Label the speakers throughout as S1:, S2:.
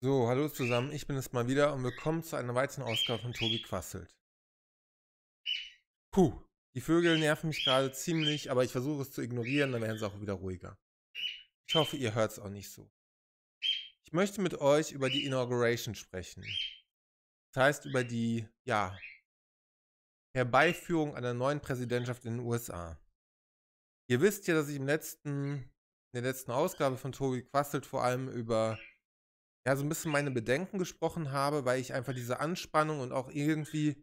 S1: So, hallo zusammen, ich bin es mal wieder und willkommen zu einer weiteren Ausgabe von Tobi Quasselt. Puh, die Vögel nerven mich gerade ziemlich, aber ich versuche es zu ignorieren, dann werden sie auch wieder ruhiger. Ich hoffe, ihr hört es auch nicht so. Ich möchte mit euch über die Inauguration sprechen. Das heißt über die, ja, Herbeiführung einer neuen Präsidentschaft in den USA. Ihr wisst ja, dass ich im letzten, in der letzten Ausgabe von Tobi Quasselt vor allem über ja, so ein bisschen meine Bedenken gesprochen habe, weil ich einfach diese Anspannung und auch irgendwie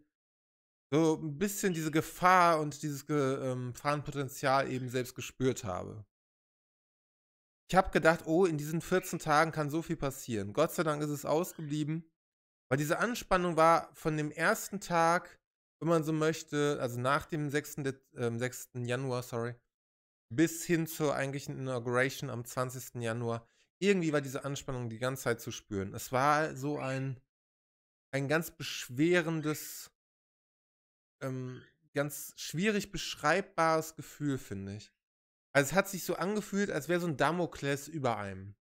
S1: so ein bisschen diese Gefahr und dieses Gefahrenpotenzial ähm, eben selbst gespürt habe. Ich habe gedacht, oh, in diesen 14 Tagen kann so viel passieren. Gott sei Dank ist es ausgeblieben, weil diese Anspannung war von dem ersten Tag, wenn man so möchte, also nach dem 6. De äh, 6. Januar, sorry, bis hin zur eigentlichen Inauguration am 20. Januar, irgendwie war diese Anspannung die ganze Zeit zu spüren. Es war so ein, ein ganz beschwerendes, ähm, ganz schwierig beschreibbares Gefühl, finde ich. Also es hat sich so angefühlt, als wäre so ein Damokles über einem,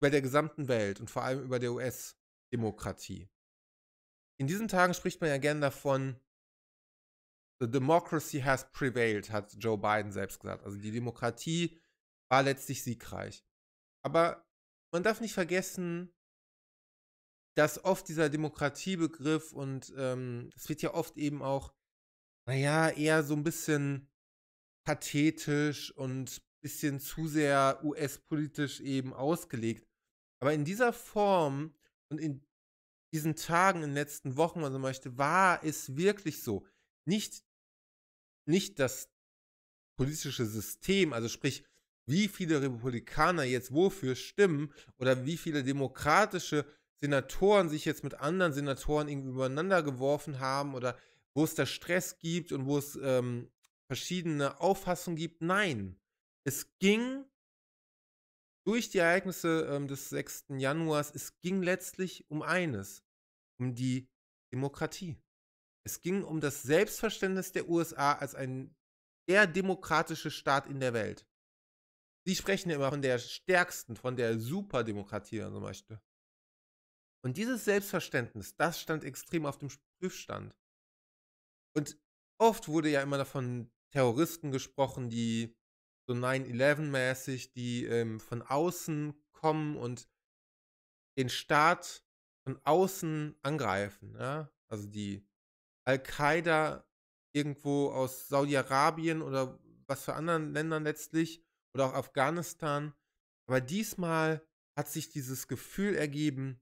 S1: über der gesamten Welt und vor allem über der US-Demokratie. In diesen Tagen spricht man ja gerne davon, The democracy has prevailed, hat Joe Biden selbst gesagt. Also die Demokratie war letztlich siegreich. Aber man darf nicht vergessen, dass oft dieser Demokratiebegriff und es ähm, wird ja oft eben auch, naja, eher so ein bisschen pathetisch und ein bisschen zu sehr US-politisch eben ausgelegt. Aber in dieser Form und in diesen Tagen, in den letzten Wochen wenn man so möchte, war es wirklich so. Nicht, nicht das politische System, also sprich wie viele Republikaner jetzt wofür stimmen oder wie viele demokratische Senatoren sich jetzt mit anderen Senatoren irgendwie übereinander geworfen haben oder wo es da Stress gibt und wo es ähm, verschiedene Auffassungen gibt. Nein, es ging durch die Ereignisse ähm, des 6. Januars, es ging letztlich um eines, um die Demokratie. Es ging um das Selbstverständnis der USA als ein der demokratische Staat in der Welt. Sie sprechen immer von der stärksten, von der Superdemokratie, wenn man so möchte. Und dieses Selbstverständnis, das stand extrem auf dem Prüfstand. Und oft wurde ja immer davon Terroristen gesprochen, die so 9-11-mäßig, die ähm, von außen kommen und den Staat von außen angreifen. Ja? Also die Al-Qaida irgendwo aus Saudi-Arabien oder was für anderen Ländern letztlich oder auch Afghanistan. Aber diesmal hat sich dieses Gefühl ergeben,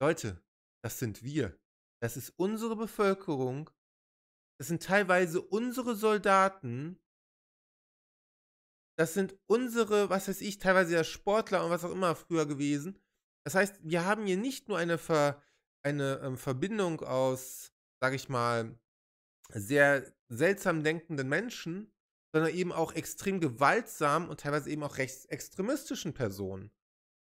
S1: Leute, das sind wir. Das ist unsere Bevölkerung. Das sind teilweise unsere Soldaten. Das sind unsere, was weiß ich, teilweise ja Sportler und was auch immer früher gewesen. Das heißt, wir haben hier nicht nur eine, Ver, eine ähm, Verbindung aus, sag ich mal, sehr seltsam denkenden Menschen, sondern eben auch extrem gewaltsamen und teilweise eben auch rechtsextremistischen Personen.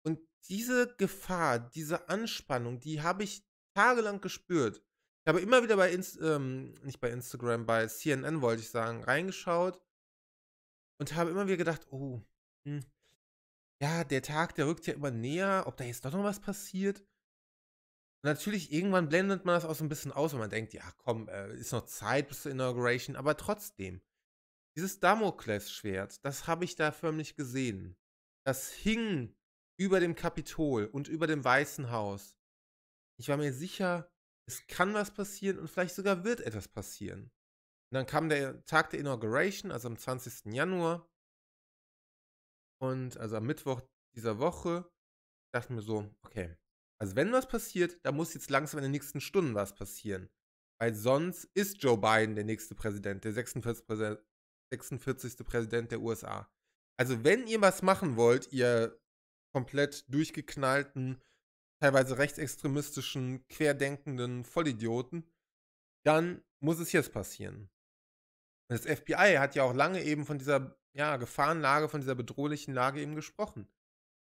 S1: Und diese Gefahr, diese Anspannung, die habe ich tagelang gespürt. Ich habe immer wieder bei, Inst ähm, nicht bei Instagram, bei CNN wollte ich sagen, reingeschaut und habe immer wieder gedacht, oh, hm, ja, der Tag, der rückt ja immer näher, ob da jetzt doch noch was passiert. natürlich, irgendwann blendet man das auch so ein bisschen aus, wenn man denkt, ja, komm, äh, ist noch Zeit bis zur Inauguration, aber trotzdem. Dieses Damoklesschwert, das habe ich da förmlich gesehen. Das hing über dem Kapitol und über dem Weißen Haus. Ich war mir sicher, es kann was passieren und vielleicht sogar wird etwas passieren. Und dann kam der Tag der Inauguration, also am 20. Januar. Und also am Mittwoch dieser Woche dachte mir so, okay, also wenn was passiert, dann muss jetzt langsam in den nächsten Stunden was passieren. Weil sonst ist Joe Biden der nächste Präsident, der 46. Präsident. 46. Präsident der USA. Also wenn ihr was machen wollt, ihr komplett durchgeknallten, teilweise rechtsextremistischen, querdenkenden Vollidioten, dann muss es jetzt passieren. Das FBI hat ja auch lange eben von dieser ja, Gefahrenlage, von dieser bedrohlichen Lage eben gesprochen.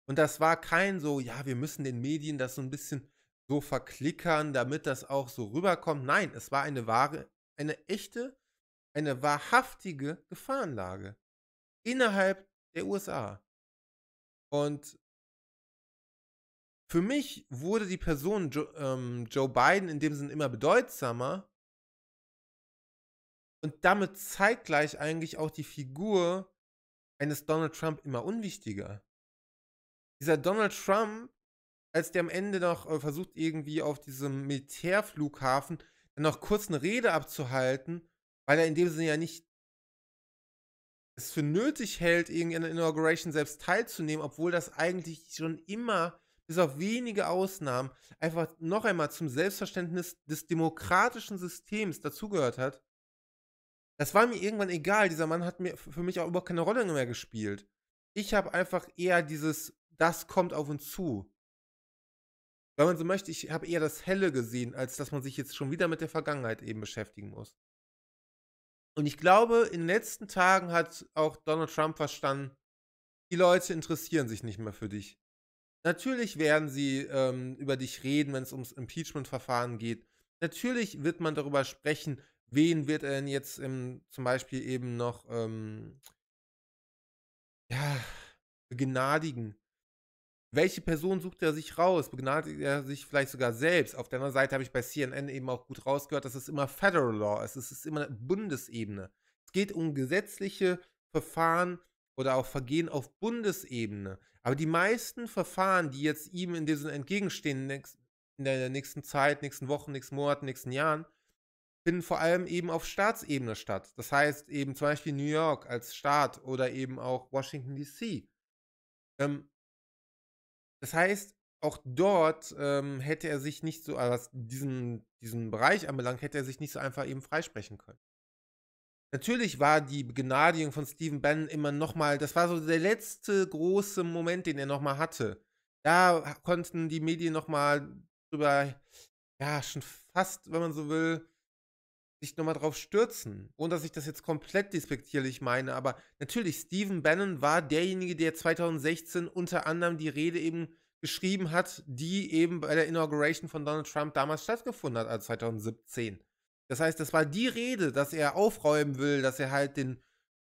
S1: Und das war kein so, ja, wir müssen den Medien das so ein bisschen so verklickern, damit das auch so rüberkommt. Nein, es war eine wahre, eine echte eine wahrhaftige Gefahrenlage innerhalb der USA. Und für mich wurde die Person jo ähm, Joe Biden in dem Sinn immer bedeutsamer und damit zeitgleich eigentlich auch die Figur eines Donald Trump immer unwichtiger. Dieser Donald Trump, als der am Ende noch äh, versucht, irgendwie auf diesem Militärflughafen noch kurz eine Rede abzuhalten weil er in dem Sinne ja nicht es für nötig hält, irgendeiner Inauguration selbst teilzunehmen, obwohl das eigentlich schon immer, bis auf wenige Ausnahmen, einfach noch einmal zum Selbstverständnis des demokratischen Systems dazugehört hat. Das war mir irgendwann egal. Dieser Mann hat mir für mich auch überhaupt keine Rolle mehr gespielt. Ich habe einfach eher dieses, das kommt auf uns zu. Wenn man so möchte, ich habe eher das Helle gesehen, als dass man sich jetzt schon wieder mit der Vergangenheit eben beschäftigen muss. Und ich glaube, in den letzten Tagen hat auch Donald Trump verstanden, die Leute interessieren sich nicht mehr für dich. Natürlich werden sie ähm, über dich reden, wenn es ums Impeachment-Verfahren geht. Natürlich wird man darüber sprechen, wen wird er denn jetzt im, zum Beispiel eben noch ähm, ja, begnadigen welche Person sucht er sich raus? Begnadigt er sich vielleicht sogar selbst? Auf der anderen Seite habe ich bei CNN eben auch gut rausgehört, dass es immer Federal Law ist. Es ist immer Bundesebene. Es geht um gesetzliche Verfahren oder auch Vergehen auf Bundesebene. Aber die meisten Verfahren, die jetzt ihm in diesen entgegenstehen in der nächsten Zeit, nächsten Wochen, nächsten Monaten, nächsten Jahren, finden vor allem eben auf Staatsebene statt. Das heißt eben zum Beispiel New York als Staat oder eben auch Washington DC. Ähm, das heißt, auch dort ähm, hätte er sich nicht so, also was diesen, diesen Bereich anbelangt, hätte er sich nicht so einfach eben freisprechen können. Natürlich war die Begnadigung von Stephen Bannon immer nochmal, das war so der letzte große Moment, den er nochmal hatte. Da konnten die Medien nochmal drüber, ja, schon fast, wenn man so will, sich nochmal drauf stürzen. Ohne dass ich das jetzt komplett despektierlich meine, aber natürlich, Stephen Bannon war derjenige, der 2016 unter anderem die Rede eben geschrieben hat, die eben bei der Inauguration von Donald Trump damals stattgefunden hat, als 2017. Das heißt, das war die Rede, dass er aufräumen will, dass er halt den,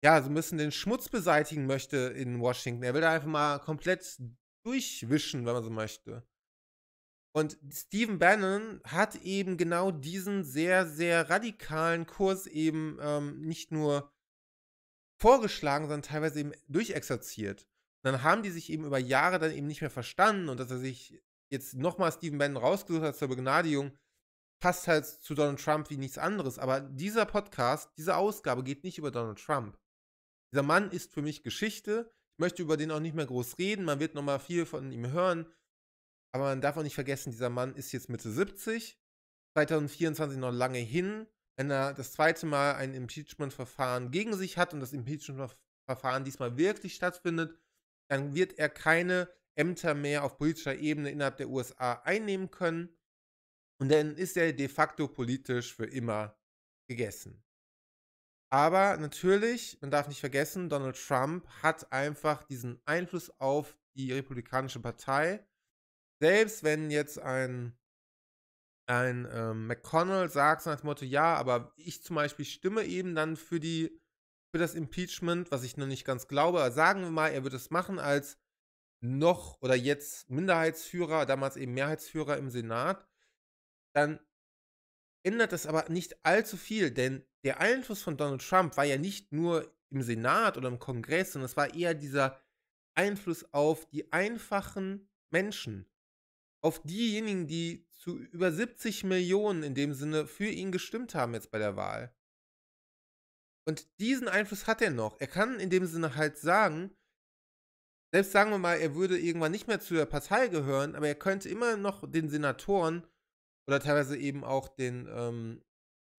S1: ja, so ein bisschen den Schmutz beseitigen möchte in Washington. Er will da einfach mal komplett durchwischen, wenn man so möchte. Und Stephen Bannon hat eben genau diesen sehr, sehr radikalen Kurs eben ähm, nicht nur vorgeschlagen, sondern teilweise eben durchexerziert. Und dann haben die sich eben über Jahre dann eben nicht mehr verstanden und dass er sich jetzt nochmal Stephen Bannon rausgesucht hat zur Begnadigung, passt halt zu Donald Trump wie nichts anderes. Aber dieser Podcast, diese Ausgabe geht nicht über Donald Trump. Dieser Mann ist für mich Geschichte. Ich möchte über den auch nicht mehr groß reden. Man wird nochmal viel von ihm hören. Aber man darf auch nicht vergessen, dieser Mann ist jetzt Mitte 70, 2024 noch lange hin. Wenn er das zweite Mal ein Impeachment-Verfahren gegen sich hat und das Impeachment-Verfahren diesmal wirklich stattfindet, dann wird er keine Ämter mehr auf politischer Ebene innerhalb der USA einnehmen können. Und dann ist er de facto politisch für immer gegessen. Aber natürlich, man darf nicht vergessen, Donald Trump hat einfach diesen Einfluss auf die Republikanische Partei selbst wenn jetzt ein, ein ähm, McConnell sagt so als Motto, ja, aber ich zum Beispiel stimme eben dann für die, für das Impeachment, was ich noch nicht ganz glaube, aber also sagen wir mal, er wird es machen als noch oder jetzt Minderheitsführer, damals eben Mehrheitsführer im Senat, dann ändert das aber nicht allzu viel, denn der Einfluss von Donald Trump war ja nicht nur im Senat oder im Kongress, sondern es war eher dieser Einfluss auf die einfachen Menschen auf diejenigen, die zu über 70 Millionen in dem Sinne für ihn gestimmt haben jetzt bei der Wahl. Und diesen Einfluss hat er noch. Er kann in dem Sinne halt sagen, selbst sagen wir mal, er würde irgendwann nicht mehr zu der Partei gehören, aber er könnte immer noch den Senatoren oder teilweise eben auch den ähm,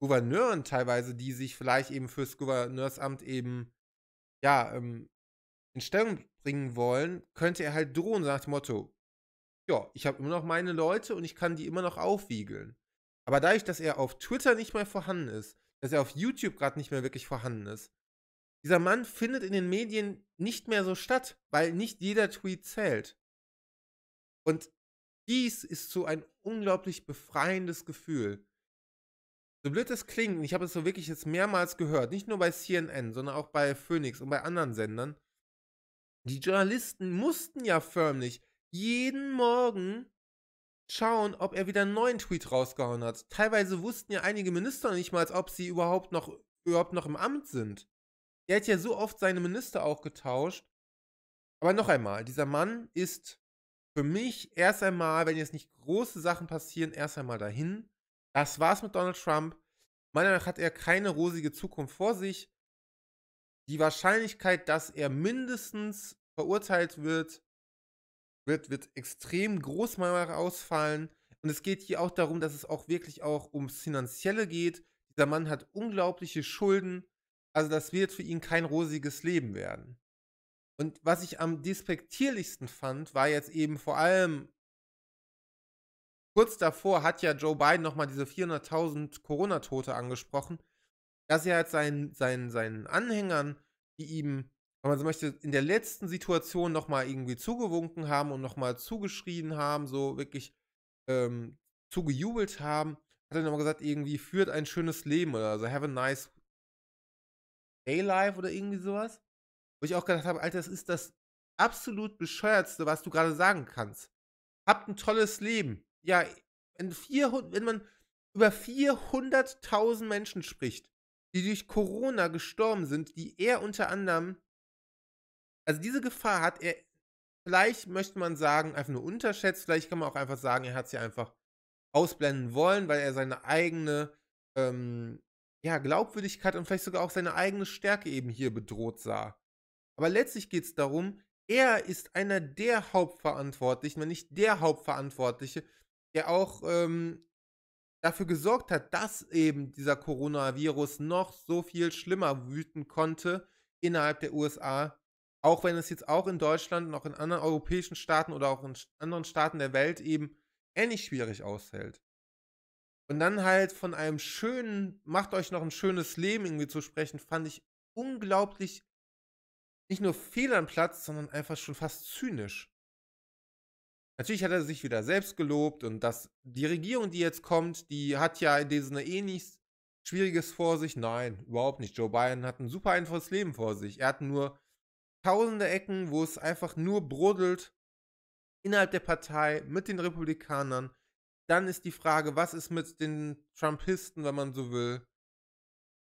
S1: Gouverneuren teilweise, die sich vielleicht eben fürs Gouverneursamt eben ja ähm, in Stellung bringen wollen, könnte er halt drohen sagt Motto, ja, ich habe immer noch meine Leute und ich kann die immer noch aufwiegeln. Aber dadurch, dass er auf Twitter nicht mehr vorhanden ist, dass er auf YouTube gerade nicht mehr wirklich vorhanden ist, dieser Mann findet in den Medien nicht mehr so statt, weil nicht jeder Tweet zählt. Und dies ist so ein unglaublich befreiendes Gefühl. So blöd das klingt, und ich habe es so wirklich jetzt mehrmals gehört, nicht nur bei CNN, sondern auch bei Phoenix und bei anderen Sendern, die Journalisten mussten ja förmlich jeden Morgen schauen, ob er wieder einen neuen Tweet rausgehauen hat. Teilweise wussten ja einige Minister nicht mal, ob sie überhaupt noch, überhaupt noch im Amt sind. Er hat ja so oft seine Minister auch getauscht. Aber noch einmal, dieser Mann ist für mich erst einmal, wenn jetzt nicht große Sachen passieren, erst einmal dahin. Das war's mit Donald Trump. Meiner Meinung nach hat er keine rosige Zukunft vor sich. Die Wahrscheinlichkeit, dass er mindestens verurteilt wird, wird, wird extrem großmalerisch ausfallen. Und es geht hier auch darum, dass es auch wirklich auch ums Finanzielle geht. Dieser Mann hat unglaubliche Schulden. Also das wird für ihn kein rosiges Leben werden. Und was ich am despektierlichsten fand, war jetzt eben vor allem kurz davor hat ja Joe Biden nochmal diese 400.000 Corona-Tote angesprochen, dass er halt seinen, seinen, seinen Anhängern, die ihm wenn man so möchte, in der letzten Situation nochmal irgendwie zugewunken haben und nochmal zugeschrien haben, so wirklich ähm, zugejubelt haben, hat er nochmal gesagt, irgendwie führt ein schönes Leben oder so, have a nice day life oder irgendwie sowas. Wo ich auch gedacht habe, Alter, das ist das absolut bescheuertste, was du gerade sagen kannst. Habt ein tolles Leben. Ja, wenn, 400, wenn man über 400.000 Menschen spricht, die durch Corona gestorben sind, die er unter anderem also diese Gefahr hat er, vielleicht möchte man sagen, einfach nur unterschätzt, vielleicht kann man auch einfach sagen, er hat sie einfach ausblenden wollen, weil er seine eigene ähm, ja, Glaubwürdigkeit und vielleicht sogar auch seine eigene Stärke eben hier bedroht sah. Aber letztlich geht es darum, er ist einer der Hauptverantwortlichen, wenn nicht der Hauptverantwortliche, der auch ähm, dafür gesorgt hat, dass eben dieser Coronavirus noch so viel schlimmer wüten konnte innerhalb der USA, auch wenn es jetzt auch in Deutschland und auch in anderen europäischen Staaten oder auch in anderen Staaten der Welt eben ähnlich schwierig aushält. Und dann halt von einem schönen, macht euch noch ein schönes Leben irgendwie zu sprechen, fand ich unglaublich nicht nur fehl am Platz, sondern einfach schon fast zynisch. Natürlich hat er sich wieder selbst gelobt und dass die Regierung, die jetzt kommt, die hat ja in diesem Sinne eh nichts Schwieriges vor sich. Nein, überhaupt nicht. Joe Biden hat ein super einfaches Leben vor sich. Er hat nur tausende Ecken, wo es einfach nur brodelt innerhalb der Partei mit den Republikanern. Dann ist die Frage, was ist mit den Trumpisten, wenn man so will?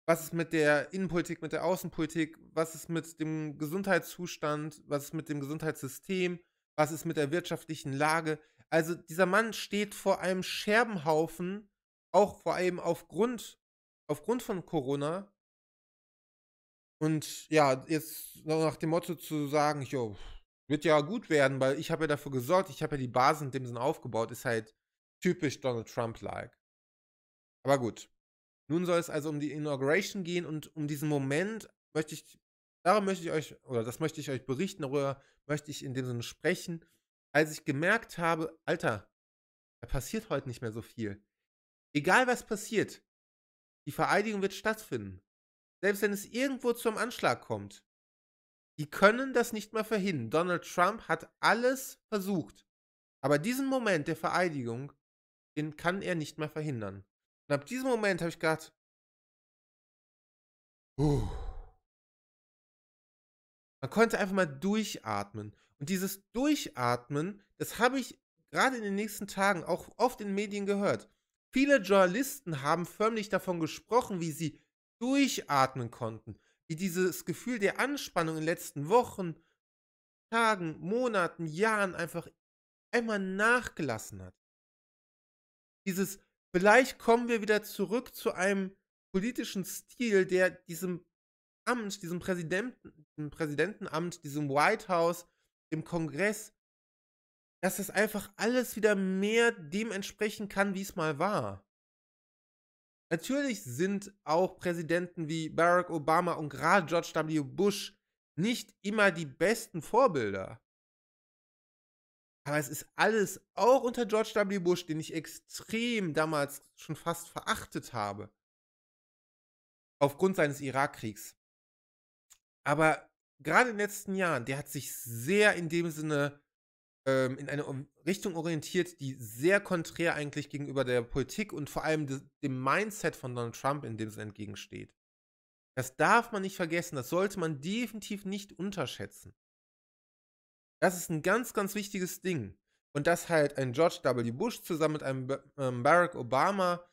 S1: Was ist mit der Innenpolitik, mit der Außenpolitik? Was ist mit dem Gesundheitszustand? Was ist mit dem Gesundheitssystem? Was ist mit der wirtschaftlichen Lage? Also dieser Mann steht vor einem Scherbenhaufen, auch vor allem aufgrund, aufgrund von Corona, und ja, jetzt nach dem Motto zu sagen, jo, wird ja gut werden, weil ich habe ja dafür gesorgt, ich habe ja die Basen in dem Sinn aufgebaut, ist halt typisch Donald Trump-like. Aber gut. Nun soll es also um die Inauguration gehen und um diesen Moment möchte ich, darum möchte ich euch, oder das möchte ich euch berichten, darüber möchte ich in dem Sinne sprechen, als ich gemerkt habe, Alter, da passiert heute nicht mehr so viel. Egal was passiert, die Vereidigung wird stattfinden selbst wenn es irgendwo zum Anschlag kommt, die können das nicht mehr verhindern. Donald Trump hat alles versucht. Aber diesen Moment der Vereidigung, den kann er nicht mehr verhindern. Und ab diesem Moment habe ich gedacht, uh, man konnte einfach mal durchatmen. Und dieses Durchatmen, das habe ich gerade in den nächsten Tagen auch oft in Medien gehört. Viele Journalisten haben förmlich davon gesprochen, wie sie durchatmen konnten, wie dieses Gefühl der Anspannung in den letzten Wochen, Tagen, Monaten, Jahren einfach einmal nachgelassen hat. Dieses, vielleicht kommen wir wieder zurück zu einem politischen Stil, der diesem Amt, diesem Präsidenten, diesem Präsidentenamt, diesem White House, dem Kongress, dass das einfach alles wieder mehr dem entsprechen kann, wie es mal war. Natürlich sind auch Präsidenten wie Barack Obama und gerade George W. Bush nicht immer die besten Vorbilder. Aber es ist alles, auch unter George W. Bush, den ich extrem damals schon fast verachtet habe, aufgrund seines Irakkriegs. Aber gerade in den letzten Jahren, der hat sich sehr in dem Sinne ähm, in eine Richtung orientiert, die sehr konträr eigentlich gegenüber der Politik und vor allem de dem Mindset von Donald Trump in dem Sinne entgegensteht. Das darf man nicht vergessen, das sollte man definitiv nicht unterschätzen. Das ist ein ganz, ganz wichtiges Ding. Und dass halt ein George W. Bush zusammen mit einem ähm, Barack Obama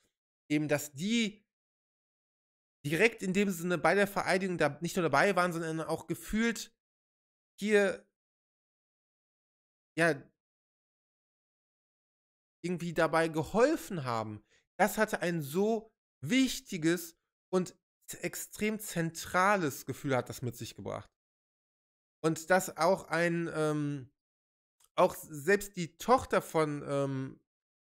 S1: eben, dass die direkt in dem Sinne bei der Vereidigung da nicht nur dabei waren, sondern auch gefühlt hier ja, irgendwie dabei geholfen haben. Das hatte ein so wichtiges und extrem zentrales Gefühl hat das mit sich gebracht. Und dass auch ein, ähm, auch selbst die Tochter von, ähm,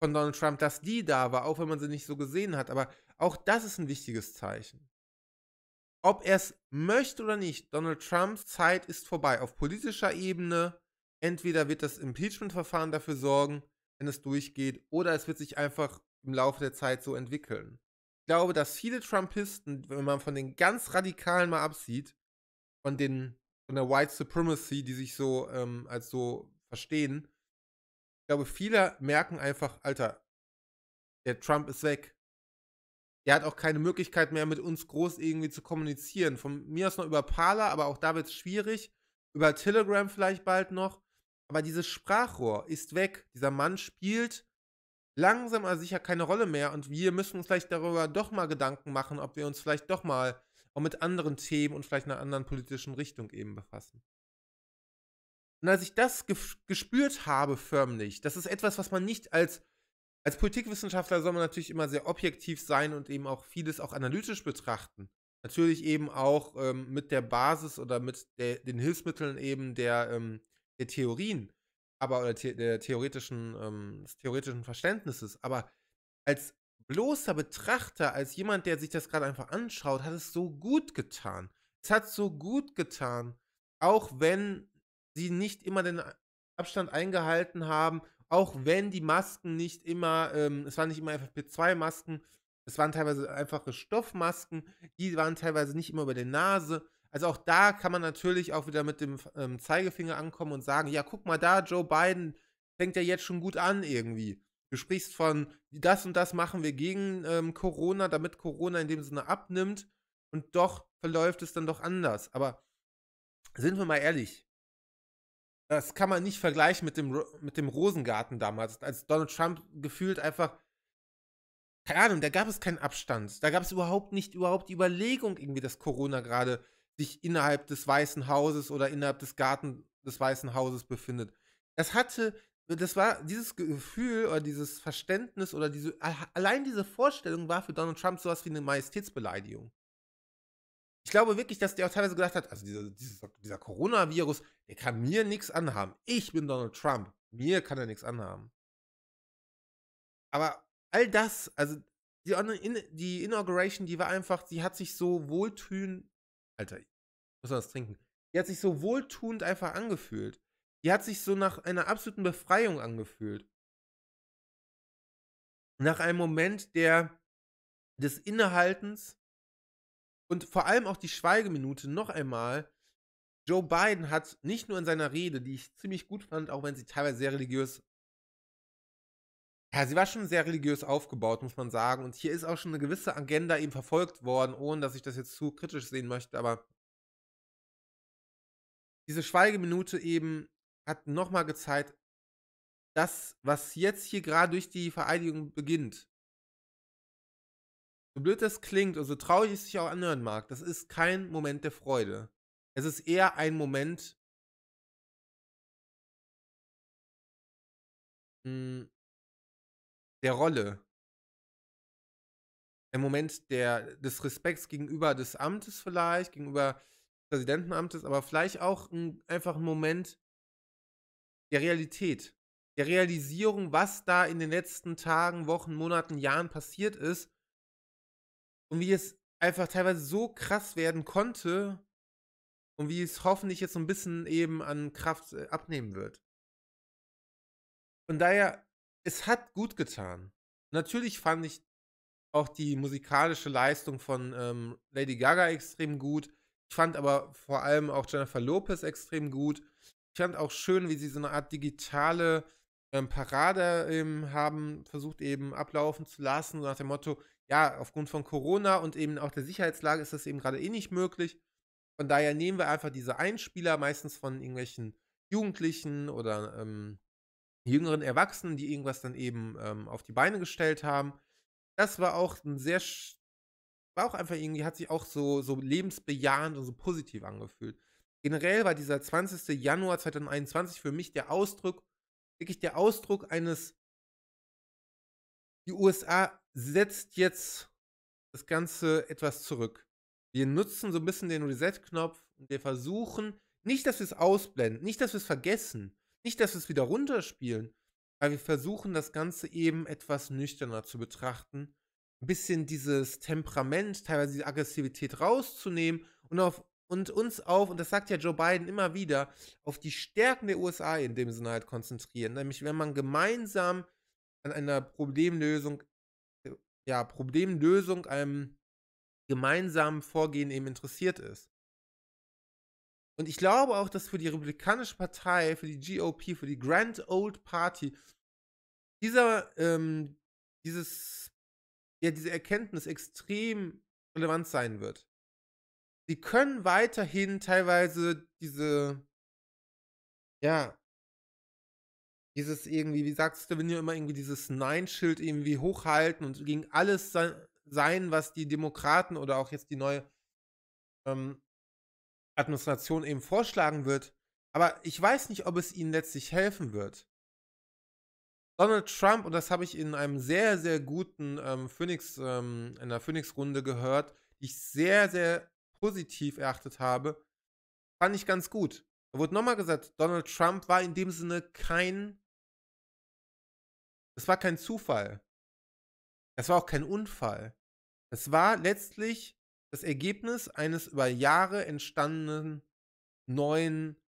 S1: von Donald Trump, dass die da war, auch wenn man sie nicht so gesehen hat, aber auch das ist ein wichtiges Zeichen. Ob er es möchte oder nicht, Donald Trumps Zeit ist vorbei. Auf politischer Ebene, Entweder wird das Impeachment-Verfahren dafür sorgen, wenn es durchgeht, oder es wird sich einfach im Laufe der Zeit so entwickeln. Ich glaube, dass viele Trumpisten, wenn man von den ganz Radikalen mal absieht, von, den, von der White Supremacy, die sich so ähm, als so verstehen, ich glaube, viele merken einfach, Alter, der Trump ist weg. Der hat auch keine Möglichkeit mehr, mit uns groß irgendwie zu kommunizieren. Von mir aus noch über Parler, aber auch da wird es schwierig. Über Telegram vielleicht bald noch. Aber dieses Sprachrohr ist weg. Dieser Mann spielt langsam aber sicher keine Rolle mehr und wir müssen uns vielleicht darüber doch mal Gedanken machen, ob wir uns vielleicht doch mal auch mit anderen Themen und vielleicht einer anderen politischen Richtung eben befassen. Und als ich das ge gespürt habe förmlich, das ist etwas, was man nicht als als Politikwissenschaftler soll man natürlich immer sehr objektiv sein und eben auch vieles auch analytisch betrachten. Natürlich eben auch ähm, mit der Basis oder mit der, den Hilfsmitteln eben der ähm, der Theorien, aber oder the der theoretischen, ähm, des theoretischen Verständnisses, aber als bloßer Betrachter, als jemand, der sich das gerade einfach anschaut, hat es so gut getan. Es hat so gut getan, auch wenn sie nicht immer den Abstand eingehalten haben, auch wenn die Masken nicht immer, ähm, es waren nicht immer FFP2-Masken, es waren teilweise einfache Stoffmasken, die waren teilweise nicht immer über der Nase. Also auch da kann man natürlich auch wieder mit dem ähm, Zeigefinger ankommen und sagen, ja, guck mal da, Joe Biden fängt ja jetzt schon gut an irgendwie. Du sprichst von, das und das machen wir gegen ähm, Corona, damit Corona in dem Sinne abnimmt und doch verläuft es dann doch anders. Aber sind wir mal ehrlich, das kann man nicht vergleichen mit dem, mit dem Rosengarten damals, als Donald Trump gefühlt einfach, keine Ahnung, da gab es keinen Abstand, da gab es überhaupt nicht, überhaupt die Überlegung irgendwie, dass Corona gerade sich innerhalb des Weißen Hauses oder innerhalb des Garten des Weißen Hauses befindet. Das hatte, das war dieses Gefühl oder dieses Verständnis oder diese, allein diese Vorstellung war für Donald Trump sowas wie eine Majestätsbeleidigung. Ich glaube wirklich, dass der auch teilweise gedacht hat, also dieser, dieser, dieser Coronavirus, der kann mir nichts anhaben. Ich bin Donald Trump. Mir kann er nichts anhaben. Aber all das, also die, die Inauguration, die war einfach, die hat sich so wohltüend Alter, ich muss was trinken. Die hat sich so wohltuend einfach angefühlt. Die hat sich so nach einer absoluten Befreiung angefühlt. Nach einem Moment der, des Innehaltens und vor allem auch die Schweigeminute noch einmal. Joe Biden hat nicht nur in seiner Rede, die ich ziemlich gut fand, auch wenn sie teilweise sehr religiös ja, sie war schon sehr religiös aufgebaut, muss man sagen. Und hier ist auch schon eine gewisse Agenda eben verfolgt worden, ohne dass ich das jetzt zu kritisch sehen möchte. Aber diese Schweigeminute eben hat nochmal gezeigt, das, was jetzt hier gerade durch die Vereidigung beginnt, so blöd das klingt und so traurig es sich auch anhören mag, das ist kein Moment der Freude. Es ist eher ein Moment mh, hm, der Rolle, im Moment der, des Respekts gegenüber des Amtes vielleicht, gegenüber des Präsidentenamtes, aber vielleicht auch ein, einfach ein Moment der Realität, der Realisierung, was da in den letzten Tagen, Wochen, Monaten, Jahren passiert ist und wie es einfach teilweise so krass werden konnte und wie es hoffentlich jetzt so ein bisschen eben an Kraft äh, abnehmen wird. Von daher es hat gut getan. Natürlich fand ich auch die musikalische Leistung von ähm, Lady Gaga extrem gut. Ich fand aber vor allem auch Jennifer Lopez extrem gut. Ich fand auch schön, wie sie so eine Art digitale ähm, Parade ähm, haben versucht eben ablaufen zu lassen, so nach dem Motto, ja, aufgrund von Corona und eben auch der Sicherheitslage ist das eben gerade eh nicht möglich. Von daher nehmen wir einfach diese Einspieler, meistens von irgendwelchen Jugendlichen oder ähm, jüngeren Erwachsenen, die irgendwas dann eben ähm, auf die Beine gestellt haben. Das war auch ein sehr, war auch einfach irgendwie, hat sich auch so, so lebensbejahend und so positiv angefühlt. Generell war dieser 20. Januar 2021 für mich der Ausdruck, wirklich der Ausdruck eines, die USA setzt jetzt das Ganze etwas zurück. Wir nutzen so ein bisschen den Reset-Knopf und wir versuchen, nicht, dass wir es ausblenden, nicht, dass wir es vergessen, nicht, dass wir es wieder runterspielen, aber wir versuchen das Ganze eben etwas nüchterner zu betrachten, ein bisschen dieses Temperament, teilweise diese Aggressivität rauszunehmen und, auf, und uns auf, und das sagt ja Joe Biden immer wieder, auf die Stärken der USA in dem Sinne halt konzentrieren. Nämlich, wenn man gemeinsam an einer Problemlösung, äh, ja, Problemlösung, einem gemeinsamen Vorgehen eben interessiert ist. Und ich glaube auch, dass für die Republikanische Partei, für die GOP, für die Grand Old Party, dieser, ähm, dieses, ja, diese Erkenntnis extrem relevant sein wird. Sie können weiterhin teilweise diese, ja, dieses irgendwie, wie sagst du, wenn ihr immer irgendwie dieses Nein-Schild irgendwie hochhalten und gegen alles sein, was die Demokraten oder auch jetzt die neue ähm, Administration eben vorschlagen wird, aber ich weiß nicht, ob es ihnen letztlich helfen wird. Donald Trump, und das habe ich in einem sehr, sehr guten ähm, Phoenix, ähm, in der Phoenix-Runde gehört, die ich sehr, sehr positiv erachtet habe, fand ich ganz gut. Da wurde nochmal gesagt, Donald Trump war in dem Sinne kein, es war kein Zufall. Es war auch kein Unfall. Es war letztlich das Ergebnis eines über Jahre entstandenen neuen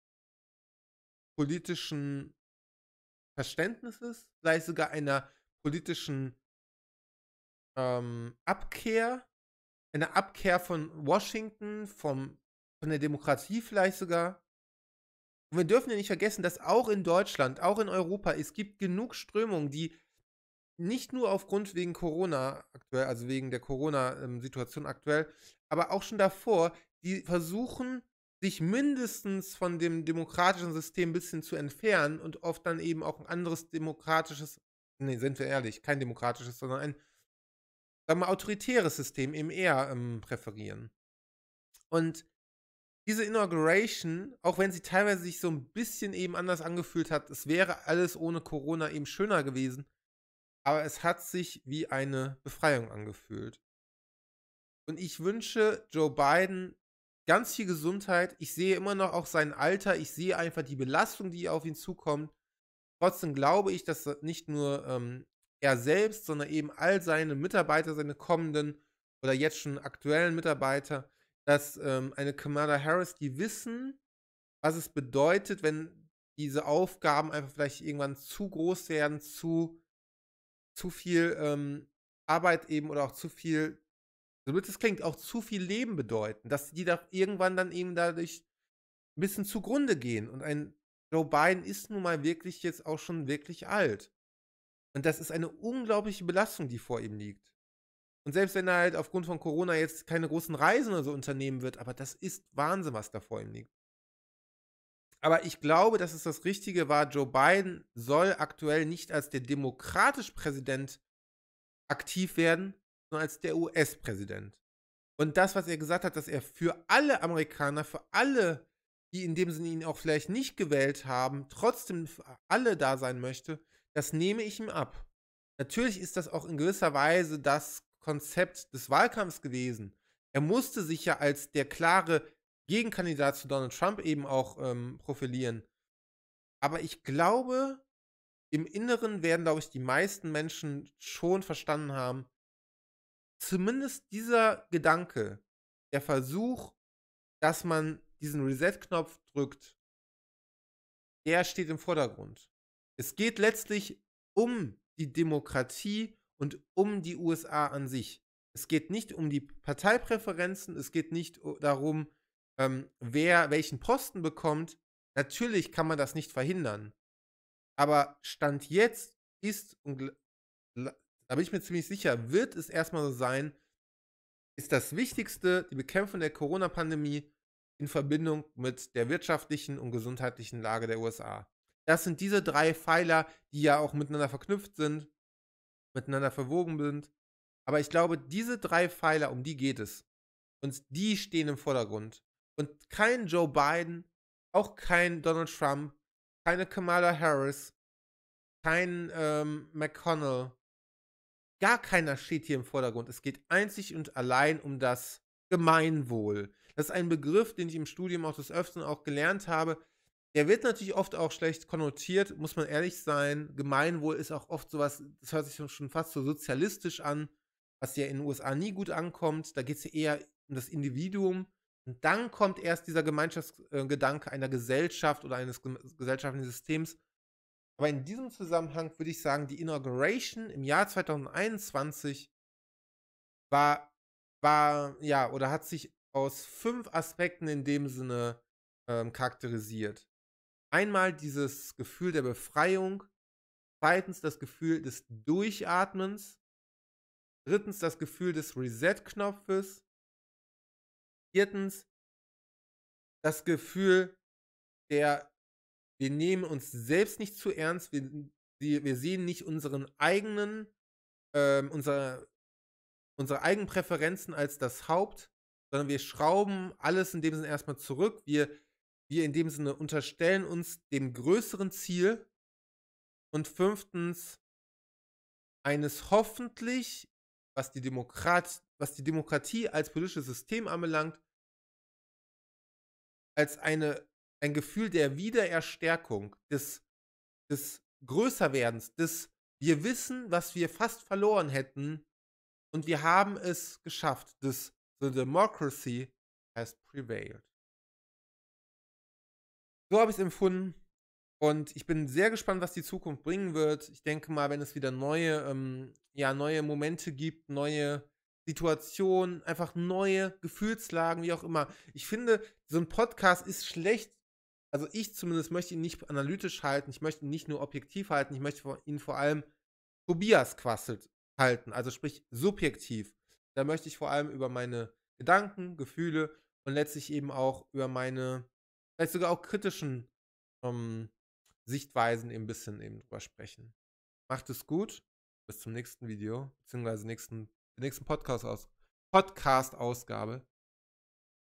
S1: politischen Verständnisses, sei sogar einer politischen ähm, Abkehr, einer Abkehr von Washington, vom, von der Demokratie vielleicht sogar. Und wir dürfen ja nicht vergessen, dass auch in Deutschland, auch in Europa, es gibt genug Strömungen, die nicht nur aufgrund wegen Corona aktuell, also wegen der Corona-Situation ähm, aktuell, aber auch schon davor, die versuchen, sich mindestens von dem demokratischen System ein bisschen zu entfernen und oft dann eben auch ein anderes demokratisches, nee, sind wir ehrlich, kein demokratisches, sondern ein, sagen wir, autoritäres System eben eher ähm, präferieren. Und diese Inauguration, auch wenn sie teilweise sich so ein bisschen eben anders angefühlt hat, es wäre alles ohne Corona eben schöner gewesen, aber es hat sich wie eine Befreiung angefühlt. Und ich wünsche Joe Biden ganz viel Gesundheit. Ich sehe immer noch auch sein Alter. Ich sehe einfach die Belastung, die auf ihn zukommt. Trotzdem glaube ich, dass nicht nur ähm, er selbst, sondern eben all seine Mitarbeiter, seine kommenden oder jetzt schon aktuellen Mitarbeiter, dass ähm, eine Kamala Harris, die wissen, was es bedeutet, wenn diese Aufgaben einfach vielleicht irgendwann zu groß werden, zu zu viel ähm, Arbeit eben oder auch zu viel, so wird es klingt, auch zu viel Leben bedeuten, dass die da irgendwann dann eben dadurch ein bisschen zugrunde gehen. Und ein Joe Biden ist nun mal wirklich jetzt auch schon wirklich alt. Und das ist eine unglaubliche Belastung, die vor ihm liegt. Und selbst wenn er halt aufgrund von Corona jetzt keine großen Reisen oder so unternehmen wird, aber das ist Wahnsinn, was da vor ihm liegt aber ich glaube, dass es das Richtige war. Joe Biden soll aktuell nicht als der demokratische Präsident aktiv werden, sondern als der US-Präsident. Und das, was er gesagt hat, dass er für alle Amerikaner, für alle, die in dem Sinne ihn auch vielleicht nicht gewählt haben, trotzdem für alle da sein möchte, das nehme ich ihm ab. Natürlich ist das auch in gewisser Weise das Konzept des Wahlkampfs gewesen. Er musste sich ja als der klare Gegenkandidat zu Donald Trump eben auch ähm, profilieren. Aber ich glaube, im Inneren werden, glaube ich, die meisten Menschen schon verstanden haben, zumindest dieser Gedanke, der Versuch, dass man diesen Reset-Knopf drückt, der steht im Vordergrund. Es geht letztlich um die Demokratie und um die USA an sich. Es geht nicht um die Parteipräferenzen, es geht nicht äh, darum, ähm, wer welchen Posten bekommt, natürlich kann man das nicht verhindern. Aber Stand jetzt ist, und da bin ich mir ziemlich sicher, wird es erstmal so sein, ist das Wichtigste die Bekämpfung der Corona-Pandemie in Verbindung mit der wirtschaftlichen und gesundheitlichen Lage der USA. Das sind diese drei Pfeiler, die ja auch miteinander verknüpft sind, miteinander verwogen sind. Aber ich glaube, diese drei Pfeiler, um die geht es. Und die stehen im Vordergrund. Und kein Joe Biden, auch kein Donald Trump, keine Kamala Harris, kein ähm, McConnell, gar keiner steht hier im Vordergrund. Es geht einzig und allein um das Gemeinwohl. Das ist ein Begriff, den ich im Studium auch des Öfteren auch gelernt habe. Der wird natürlich oft auch schlecht konnotiert, muss man ehrlich sein. Gemeinwohl ist auch oft sowas, das hört sich schon fast so sozialistisch an, was ja in den USA nie gut ankommt. Da geht es ja eher um das Individuum. Und dann kommt erst dieser Gemeinschaftsgedanke einer Gesellschaft oder eines gesellschaftlichen Systems. Aber in diesem Zusammenhang würde ich sagen, die Inauguration im Jahr 2021 war, war, ja, oder hat sich aus fünf Aspekten in dem Sinne ähm, charakterisiert. Einmal dieses Gefühl der Befreiung, zweitens das Gefühl des Durchatmens, drittens das Gefühl des Reset-Knopfes, Viertens, das Gefühl der, wir nehmen uns selbst nicht zu ernst, wir, wir sehen nicht unseren eigenen, ähm, unsere, unsere eigenen Präferenzen als das Haupt, sondern wir schrauben alles in dem Sinne erstmal zurück. Wir, wir in dem Sinne unterstellen uns dem größeren Ziel. Und fünftens, eines hoffentlich was die, Demokrat, was die Demokratie als politisches System anbelangt, als eine, ein Gefühl der Wiedererstärkung, des, des Größerwerdens, des Wir wissen, was wir fast verloren hätten und wir haben es geschafft, des The Democracy has prevailed. So habe ich es empfunden und ich bin sehr gespannt, was die Zukunft bringen wird. Ich denke mal, wenn es wieder neue, ähm, ja, neue Momente gibt, neue Situationen, einfach neue Gefühlslagen, wie auch immer. Ich finde, so ein Podcast ist schlecht. Also ich zumindest möchte ihn nicht analytisch halten. Ich möchte ihn nicht nur objektiv halten. Ich möchte ihn vor allem Tobias quasselt halten. Also sprich subjektiv. Da möchte ich vor allem über meine Gedanken, Gefühle und letztlich eben auch über meine, vielleicht sogar auch kritischen ähm, Sichtweisen eben ein bisschen eben drüber sprechen. Macht es gut. Bis zum nächsten Video, beziehungsweise nächsten, nächsten Podcast-Ausgabe. Podcast, Podcast -Ausgabe.